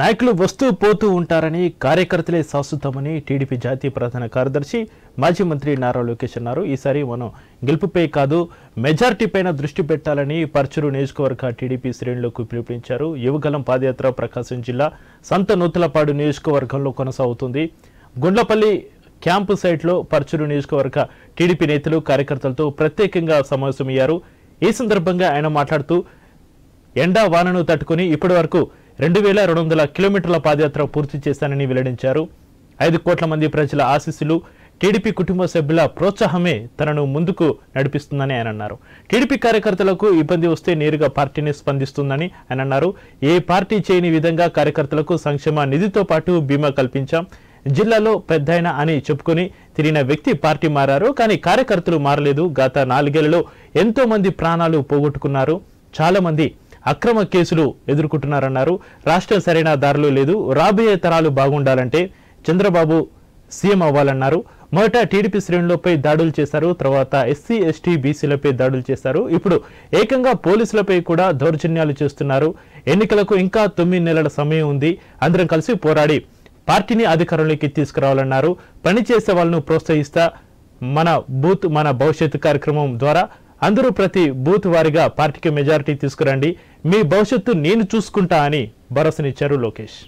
నాయకులు వస్తూ పోతూ ఉంటారని కార్యకర్తలే శాశ్వతమని టీడీపీ జాతీయ ప్రధాన కార్యదర్శి మాజీ మంత్రి నారా లోకేష్ అన్నారు ఈసారి మనం గెలుపుపై కాదు మెజార్టీ పైన దృష్టి పెట్టాలని పర్చూరు నియోజకవర్గ టీడీపీ శ్రేణులకు పిలుపునిచ్చారు యువగలం పాదయాత్ర ప్రకాశం జిల్లా సంత నూతలపాడు నియోజకవర్గంలో కొనసాగుతుంది గుండ్లపల్లి క్యాంపు సైట్లో పర్చూరు నియోజకవర్గ టీడీపీ నేతలు కార్యకర్తలతో ప్రత్యేకంగా సమావేశమయ్యారు ఈ సందర్భంగా ఆయన మాట్లాడుతూ ఎండా వానను తట్టుకుని ఇప్పటి వరకు రెండు వేల రెండు వందల కిలోమీటర్ల పాదయాత్ర పూర్తి చేశానని వెల్లడించారు ఐదు కోట్ల మంది ప్రజల ఆశీస్సులు టీడీపీ కుటుంబ సభ్యుల ప్రోత్సాహమే తనను ముందుకు నడిపిస్తుందని ఆయన అన్నారు టీడీపీ కార్యకర్తలకు ఇబ్బంది వస్తే నేరుగా పార్టీని స్పందిస్తుందని ఆయన అన్నారు ఏ పార్టీ చేయని విధంగా కార్యకర్తలకు సంక్షేమ నిధితో పాటు బీమా కల్పించాం జిల్లాలో పెద్ద అని చెప్పుకుని తిరిగిన వ్యక్తి పార్టీ మారారు కానీ కార్యకర్తలు మారలేదు గత నాలుగేళ్లలో ఎంతో మంది ప్రాణాలు పోగొట్టుకున్నారు చాలా మంది అక్రమ కేసులు ఎదుర్కొంటున్నారన్నారు రాష్ట్రం సరైన దారిలో లేదు రాబోయే తరాలు బాగుండాలంటే చంద్రబాబు సీఎం అవ్వాలన్నారు మొదట టీడీపీ శ్రేణులపై దాడులు చేశారు తర్వాత ఎస్సీ ఎస్టీ బీసీలపై దాడులు చేశారు ఇప్పుడు ఏకంగా పోలీసులపై కూడా దౌర్జన్యాలు చేస్తున్నారు ఎన్నికలకు ఇంకా తొమ్మిది నెలల సమయం ఉంది అందరం కలిసి పోరాడి పార్టీని అధికారంలోకి తీసుకురావాలన్నారు పనిచేసే వాళ్ళను ప్రోత్సహిస్తా మన బూత్ మన భవిష్యత్తు కార్యక్రమం ద్వారా అందరూ ప్రతి బూత్ వారిగా పార్టీకి మెజారిటీ తీసుకురండి మీ భవిష్యత్తు నేను చూసుకుంటా అని భరోసానిచ్చారు లోకేష్